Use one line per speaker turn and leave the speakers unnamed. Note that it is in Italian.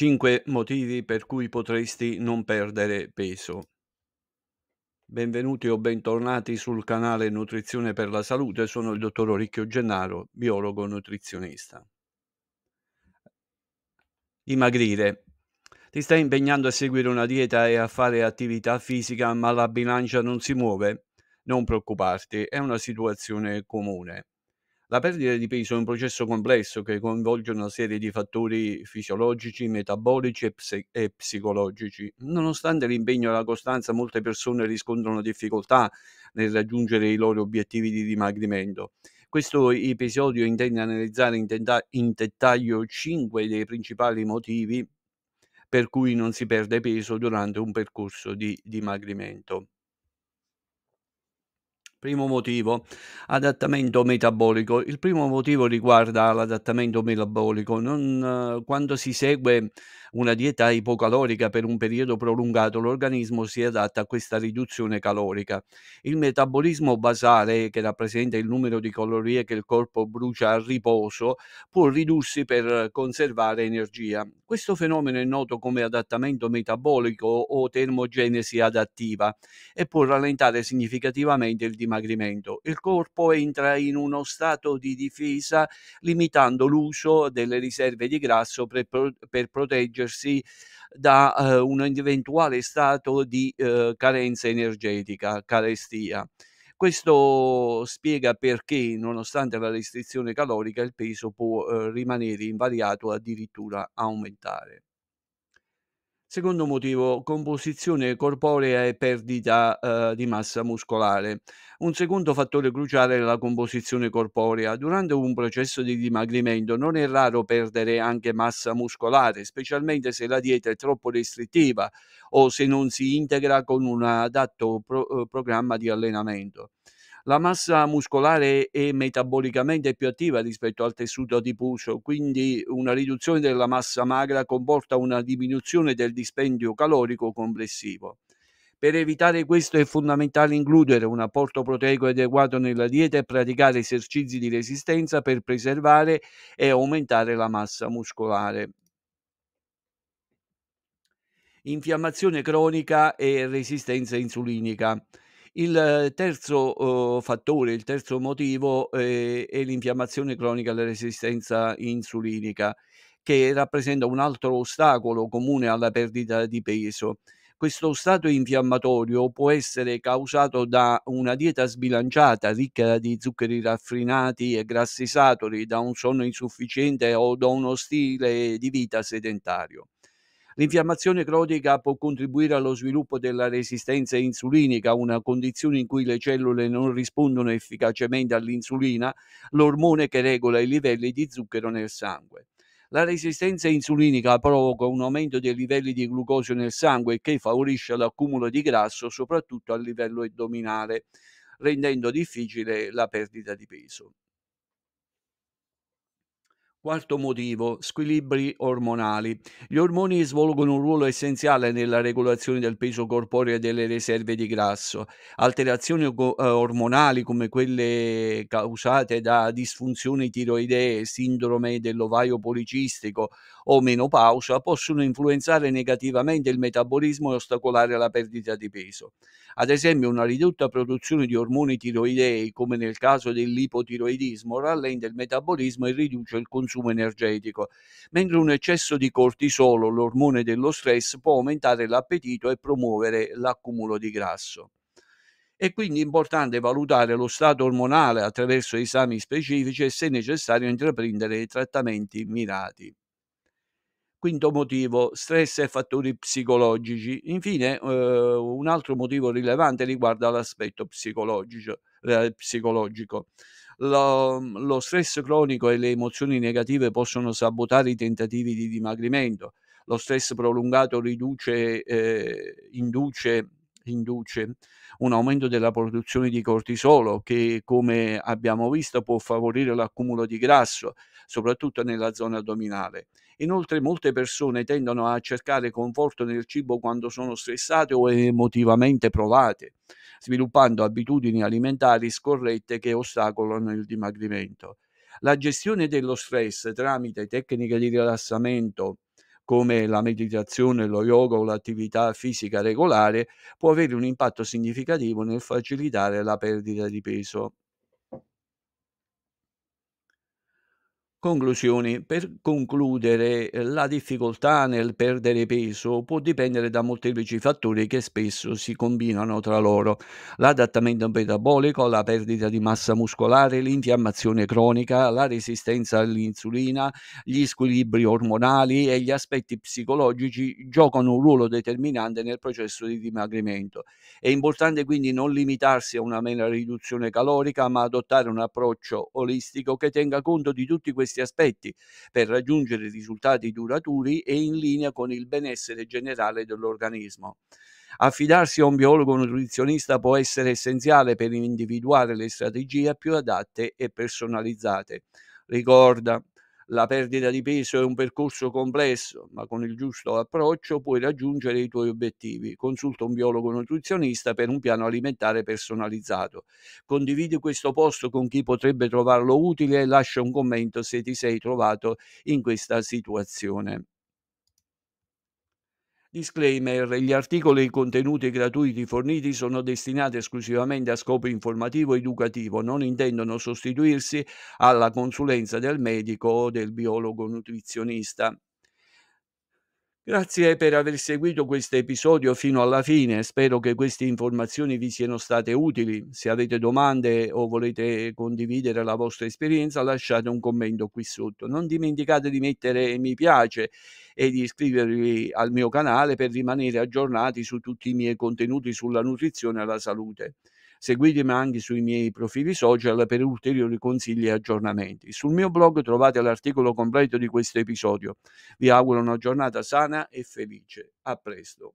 5 motivi per cui potresti non perdere peso. Benvenuti o bentornati sul canale Nutrizione per la Salute, sono il dottor Oricchio Gennaro, biologo nutrizionista. Dimagrire. Ti stai impegnando a seguire una dieta e a fare attività fisica, ma la bilancia non si muove? Non preoccuparti, è una situazione comune. La perdita di peso è un processo complesso che coinvolge una serie di fattori fisiologici, metabolici e, pse- e psicologici. Nonostante l'impegno e la costanza, molte persone riscontrano difficoltà nel raggiungere i loro obiettivi di dimagrimento. Questo episodio intende analizzare in, tenta- in dettaglio cinque dei principali motivi per cui non si perde peso durante un percorso di dimagrimento. Primo motivo, adattamento metabolico. Il primo motivo riguarda l'adattamento metabolico. Non, eh, quando si segue una dieta ipocalorica per un periodo prolungato l'organismo si adatta a questa riduzione calorica. Il metabolismo basale, che rappresenta il numero di calorie che il corpo brucia a riposo, può ridursi per conservare energia. Questo fenomeno è noto come adattamento metabolico o termogenesi adattiva e può rallentare significativamente il dimagrimento. Il corpo entra in uno stato di difesa limitando l'uso delle riserve di grasso per, per proteggere proteggersi da eh, un eventuale stato di eh, carenza energetica, carestia. Questo spiega perché, nonostante la restrizione calorica, il peso può eh, rimanere invariato o addirittura aumentare. Secondo motivo, composizione corporea e perdita, eh, di massa muscolare. Un secondo fattore cruciale è la composizione corporea. Durante un processo di dimagrimento non è raro perdere anche massa muscolare, specialmente se la dieta è troppo restrittiva o se non si integra con un adatto pro- eh, programma di allenamento. La massa muscolare è metabolicamente più attiva rispetto al tessuto adiposo, quindi una riduzione della massa magra comporta una diminuzione del dispendio calorico complessivo. Per evitare questo è fondamentale includere un apporto proteico adeguato nella dieta e praticare esercizi di resistenza per preservare e aumentare la massa muscolare. Infiammazione cronica e resistenza insulinica. Il terzo eh, fattore, il terzo motivo eh, è l'infiammazione cronica della resistenza insulinica, che rappresenta un altro ostacolo comune alla perdita di peso. Questo stato infiammatorio può essere causato da una dieta sbilanciata, ricca di zuccheri raffinati e grassi saturi, da un sonno insufficiente o da uno stile di vita sedentario. L'infiammazione cronica può contribuire allo sviluppo della resistenza insulinica, una condizione in cui le cellule non rispondono efficacemente all'insulina, l'ormone che regola i livelli di zucchero nel sangue. La resistenza insulinica provoca un aumento dei livelli di glucosio nel sangue che favorisce l'accumulo di grasso soprattutto a livello addominale, rendendo difficile la perdita di peso. Quarto motivo, squilibri ormonali. Gli ormoni svolgono un ruolo essenziale nella regolazione del peso corporeo e delle riserve di grasso. Alterazioni eh, ormonali come quelle causate da disfunzioni tiroidee, sindrome dell'ovaio policistico o menopausa possono influenzare negativamente il metabolismo e ostacolare la perdita di peso. Ad esempio, una ridotta produzione di ormoni tiroidei, come nel caso dell'ipotiroidismo, rallenta il metabolismo e riduce il consumo energetico, mentre un eccesso di cortisolo, l'ormone dello stress, può aumentare l'appetito e promuovere l'accumulo di grasso. È quindi importante valutare lo stato ormonale attraverso esami specifici e se necessario intraprendere trattamenti mirati. Quinto motivo, stress e fattori psicologici. Infine, eh, un altro motivo rilevante riguarda l'aspetto psicologico. Eh, psicologico. Lo, lo, stress cronico e le emozioni negative possono sabotare i tentativi di dimagrimento. Lo stress prolungato riduce, eh, induce induce un aumento della produzione di cortisolo che come abbiamo visto può favorire l'accumulo di grasso soprattutto nella zona addominale. Inoltre molte persone tendono a cercare conforto nel cibo quando sono stressate o emotivamente provate, sviluppando abitudini alimentari scorrette che ostacolano il dimagrimento. La gestione dello stress tramite tecniche di rilassamento, come la meditazione, lo yoga o l'attività fisica regolare, può avere un impatto significativo nel facilitare la perdita di peso. Conclusioni. Per concludere, eh, la difficoltà nel perdere peso può dipendere da molteplici fattori che spesso si combinano tra loro. L'adattamento metabolico, la perdita di massa muscolare, l'infiammazione cronica, la resistenza all'insulina, gli squilibri ormonali e gli aspetti psicologici giocano un ruolo determinante nel processo di dimagrimento. È importante quindi non limitarsi a una mera riduzione calorica, ma adottare un approccio olistico che tenga conto di tutti questi questi aspetti per raggiungere risultati duraturi e in linea con il benessere generale dell'organismo. Affidarsi a un biologo nutrizionista può essere essenziale per individuare le strategie più adatte e personalizzate. Ricorda, la perdita di peso è un percorso complesso, ma con il giusto approccio puoi raggiungere i tuoi obiettivi. Consulta un biologo nutrizionista per un piano alimentare personalizzato. Condividi questo post con chi potrebbe trovarlo utile e lascia un commento se ti sei trovato in questa situazione. Disclaimer, gli articoli e i contenuti gratuiti forniti sono destinati esclusivamente a scopo informativo ed educativo, non intendono sostituirsi alla consulenza del medico o del biologo nutrizionista. Grazie per aver seguito questo episodio fino alla fine, spero che queste informazioni vi siano state utili. Se avete domande o volete condividere la vostra esperienza lasciate un commento qui sotto. Non dimenticate di mettere mi piace e di iscrivervi al mio canale per rimanere aggiornati su tutti i miei contenuti sulla nutrizione e la salute. Seguitemi anche sui miei profili social per ulteriori consigli e aggiornamenti. Sul mio blog trovate l'articolo completo di questo episodio. Vi auguro una giornata sana e felice. A presto.